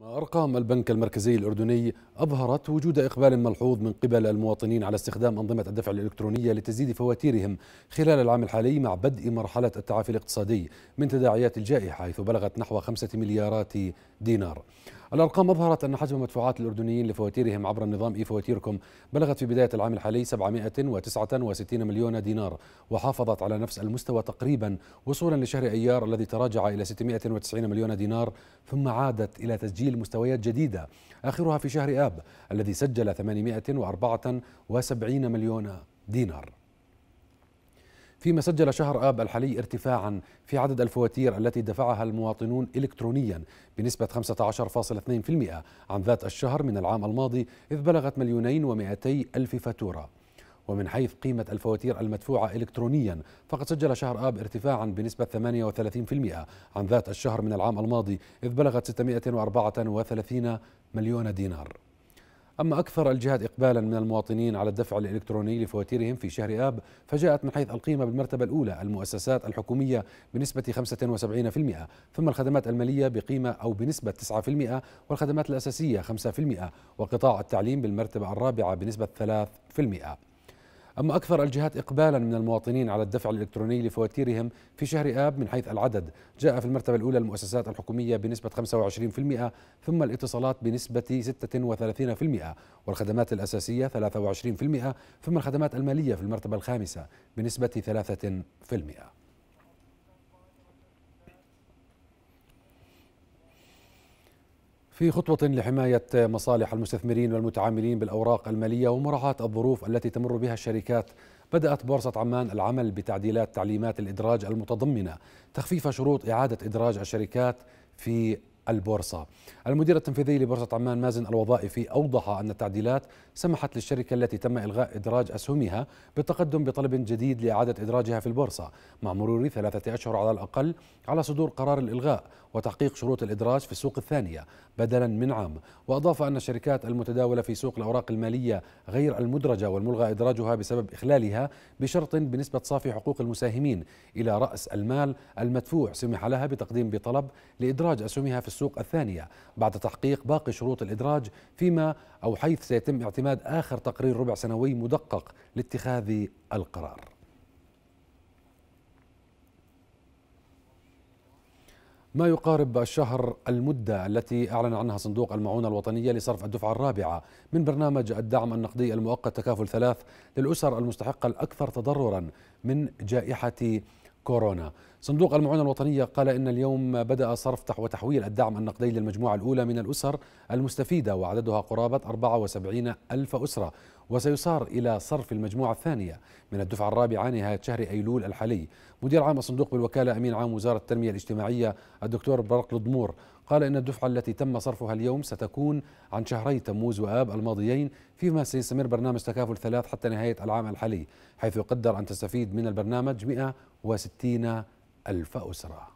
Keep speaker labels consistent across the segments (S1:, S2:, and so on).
S1: ما أرقام البنك المركزي الأردني أظهرت وجود إقبال ملحوظ من قبل المواطنين على استخدام أنظمة الدفع الإلكترونية لتزيد فواتيرهم خلال العام الحالي مع بدء مرحلة التعافي الاقتصادي من تداعيات الجائحة حيث بلغت نحو خمسة مليارات دينار الأرقام أظهرت أن حجم مدفوعات الأردنيين لفواتيرهم عبر النظام إي فواتيركم بلغت في بداية العام الحالي 769 مليون دينار وحافظت على نفس المستوى تقريبا وصولا لشهر أيار الذي تراجع إلى 690 مليون دينار ثم عادت إلى تسجيل تسجيل جديدة آخرها في شهر آب الذي سجل 874 مليون دينار فيما سجل شهر آب الحالي ارتفاعا في عدد الفواتير التي دفعها المواطنون إلكترونيا بنسبة 15.2% عن ذات الشهر من العام الماضي إذ بلغت مليونين ومئتي ألف فاتورة ومن حيث قيمة الفواتير المدفوعة إلكترونيا فقد سجل شهر آب ارتفاعا بنسبة 38% عن ذات الشهر من العام الماضي إذ بلغت 634 مليون دينار أما أكثر الجهات إقبالا من المواطنين على الدفع الإلكتروني لفواتيرهم في شهر آب فجاءت من حيث القيمة بالمرتبة الأولى المؤسسات الحكومية بنسبة 75% ثم الخدمات المالية بقيمة أو بنسبة 9% والخدمات الأساسية 5% وقطاع التعليم بالمرتبة الرابعة بنسبة 3% أما أكثر الجهات إقبالا من المواطنين على الدفع الإلكتروني لفواتيرهم في شهر آب من حيث العدد جاء في المرتبة الأولى المؤسسات الحكومية بنسبة 25% ثم الاتصالات بنسبة 36% والخدمات الأساسية 23% ثم الخدمات المالية في المرتبة الخامسة بنسبة 3% في خطوة لحماية مصالح المستثمرين والمتعاملين بالأوراق المالية ومراعاة الظروف التي تمر بها الشركات بدأت بورصة عمان العمل بتعديلات تعليمات الإدراج المتضمنة تخفيف شروط إعادة إدراج الشركات في البورصة المدير التنفيذي لبورصة عمان مازن الوظائفي أوضح أن التعديلات سمحت للشركة التي تم إلغاء إدراج أسهمها بالتقدم بطلب جديد لإعادة إدراجها في البورصة مع مرور ثلاثة أشهر على الأقل على صدور قرار الإلغاء وتحقيق شروط الإدراج في السوق الثانية بدلا من عام وأضاف أن الشركات المتداولة في سوق الأوراق المالية غير المدرجة والملغى إدراجها بسبب إخلالها بشرط بنسبة صافي حقوق المساهمين إلى رأس المال المدفوع سمح لها بتقديم بطلب لإدراج أسهمها في السوق السوق الثانية بعد تحقيق باقي شروط الإدراج فيما أو حيث سيتم اعتماد آخر تقرير ربع سنوي مدقق لاتخاذ القرار ما يقارب الشهر المدة التي أعلن عنها صندوق المعونة الوطنية لصرف الدفعة الرابعة من برنامج الدعم النقدي المؤقت تكافل ثلاث للأسر المستحقة الأكثر تضررا من جائحة كورونا صندوق المعونة الوطنية قال إن اليوم بدأ صرف وتحويل الدعم النقدي للمجموعة الأولى من الأسر المستفيدة وعددها قرابة 74 ألف أسرة وسيصار إلى صرف المجموعة الثانية من الدفعة الرابعة نهاية شهر أيلول الحالي مدير عام الصندوق بالوكالة أمين عام وزارة التنمية الاجتماعية الدكتور برق لضمور قال إن الدفعة التي تم صرفها اليوم ستكون عن شهري تموز وآب الماضيين فيما سيستمر برنامج تكافل ثلاث حتى نهاية العام الحالي حيث يقدر أن تستفيد من البرنامج 160 ألف أسرة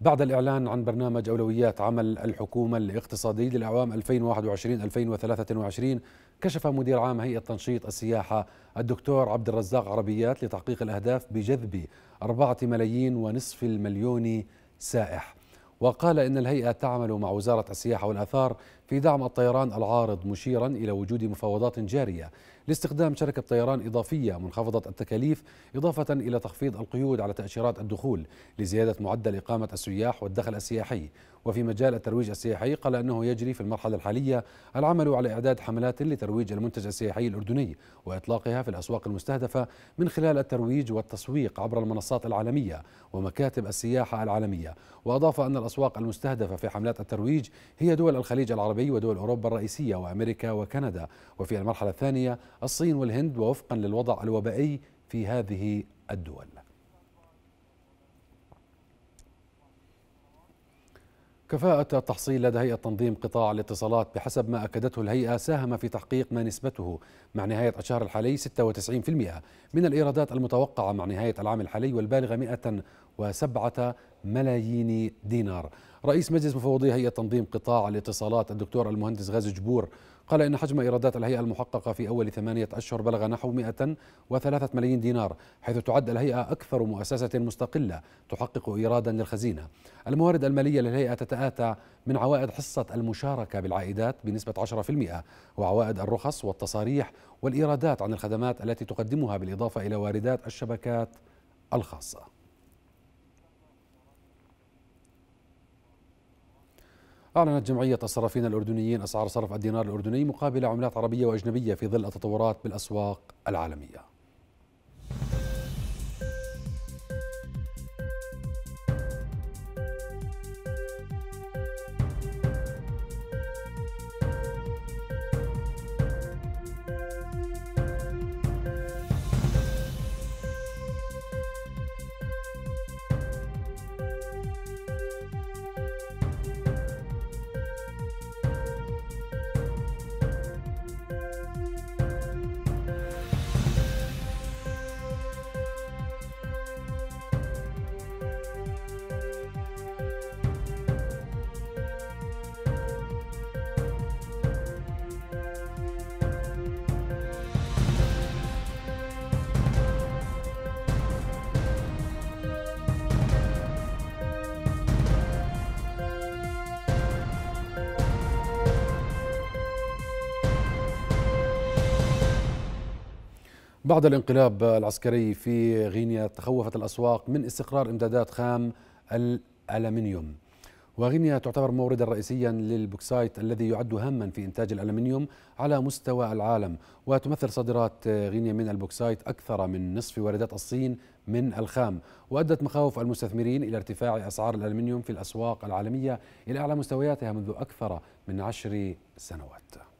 S1: بعد الإعلان عن برنامج أولويات عمل الحكومة الاقتصادي للأعوام 2021-2023 كشف مدير عام هيئة تنشيط السياحة الدكتور عبد الرزاق عربيات لتحقيق الأهداف بجذب أربعة ملايين ونصف المليون سائح وقال إن الهيئة تعمل مع وزارة السياحة والآثار في دعم الطيران العارض مشيرا إلى وجود مفاوضات جارية لاستخدام شركة طيران إضافية منخفضة التكاليف إضافة إلى تخفيض القيود على تأشيرات الدخول لزيادة معدل إقامة السياح والدخل السياحي وفي مجال الترويج السياحي قال أنه يجري في المرحلة الحالية العمل على إعداد حملات لترويج المنتج السياحي الأردني وإطلاقها في الأسواق المستهدفة من خلال الترويج والتسويق عبر المنصات العالمية ومكاتب السياحة العالمية وأضاف أن الأسواق المستهدفة في حملات الترويج هي دول الخليج العربي ودول أوروبا الرئيسية وأمريكا وكندا وفي المرحلة الثانية الصين والهند ووفقا للوضع الوبائي في هذه الدول كفاءة التحصيل لدى هيئة تنظيم قطاع الاتصالات بحسب ما أكدته الهيئة ساهم في تحقيق ما نسبته مع نهاية الشهر الحالي 96% من الإيرادات المتوقعة مع نهاية العام الحالي والبالغة 107 ملايين دينار رئيس مجلس مفوضي هيئة تنظيم قطاع الاتصالات الدكتور المهندس غازي جبور قال إن حجم إيرادات الهيئة المحققة في أول ثمانية أشهر بلغ نحو 103 ملايين دينار حيث تعد الهيئة أكثر مؤسسة مستقلة تحقق إيرادا للخزينة الموارد المالية للهيئة تتآتى من عوائد حصة المشاركة بالعائدات بنسبة 10% وعوائد الرخص والتصاريح والإيرادات عن الخدمات التي تقدمها بالإضافة إلى واردات الشبكات الخاصة أعلنت جمعية الصرافين الأردنيين أسعار صرف الدينار الأردني مقابل عملات عربية وأجنبية في ظل التطورات بالأسواق العالمية بعد الانقلاب العسكري في غينيا تخوفت الأسواق من استقرار إمدادات خام الألمنيوم وغينيا تعتبر موردا رئيسيا للبوكسايت الذي يعد هاما في إنتاج الألمنيوم على مستوى العالم وتمثل صادرات غينيا من البوكسايت أكثر من نصف واردات الصين من الخام وأدت مخاوف المستثمرين إلى ارتفاع أسعار الألمنيوم في الأسواق العالمية إلى أعلى مستوياتها منذ أكثر من عشر سنوات